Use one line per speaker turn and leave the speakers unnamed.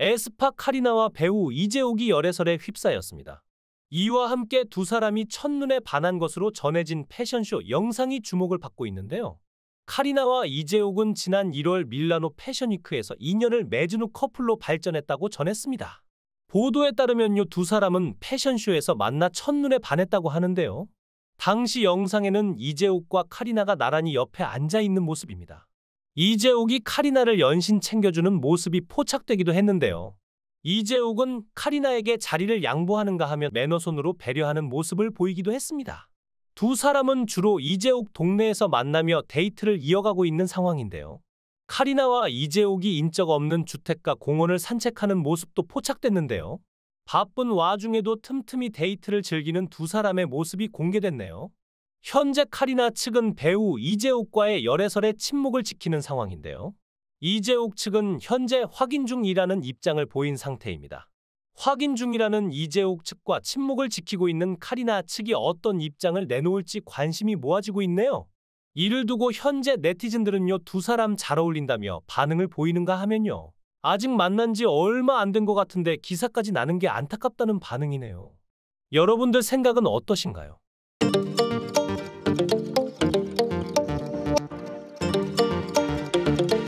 에스파 카리나와 배우 이재욱이 열애설에 휩싸였습니다. 이와 함께 두 사람이 첫눈에 반한 것으로 전해진 패션쇼 영상이 주목을 받고 있는데요. 카리나와 이재욱은 지난 1월 밀라노 패션위크에서 인연을 맺은 후 커플로 발전했다고 전했습니다. 보도에 따르면요 두 사람은 패션쇼에서 만나 첫눈에 반했다고 하는데요. 당시 영상에는 이재욱과 카리나가 나란히 옆에 앉아 있는 모습입니다. 이재욱이 카리나를 연신 챙겨주는 모습이 포착되기도 했는데요. 이재욱은 카리나에게 자리를 양보하는가 하며 매너손으로 배려하는 모습을 보이기도 했습니다. 두 사람은 주로 이재욱 동네에서 만나며 데이트를 이어가고 있는 상황인데요. 카리나와 이재욱이 인적 없는 주택가 공원을 산책하는 모습도 포착됐는데요. 바쁜 와중에도 틈틈이 데이트를 즐기는 두 사람의 모습이 공개됐네요. 현재 카리나 측은 배우 이재옥과의 열애설에 침묵을 지키는 상황인데요. 이재옥 측은 현재 확인 중이라는 입장을 보인 상태입니다. 확인 중이라는 이재옥 측과 침묵을 지키고 있는 카리나 측이 어떤 입장을 내놓을지 관심이 모아지고 있네요. 이를 두고 현재 네티즌들은요 두 사람 잘 어울린다며 반응을 보이는가 하면요. 아직 만난 지 얼마 안 된 것 같은데 기사까지 나는 게 안타깝다는 반응이네요. 여러분들 생각은 어떠신가요?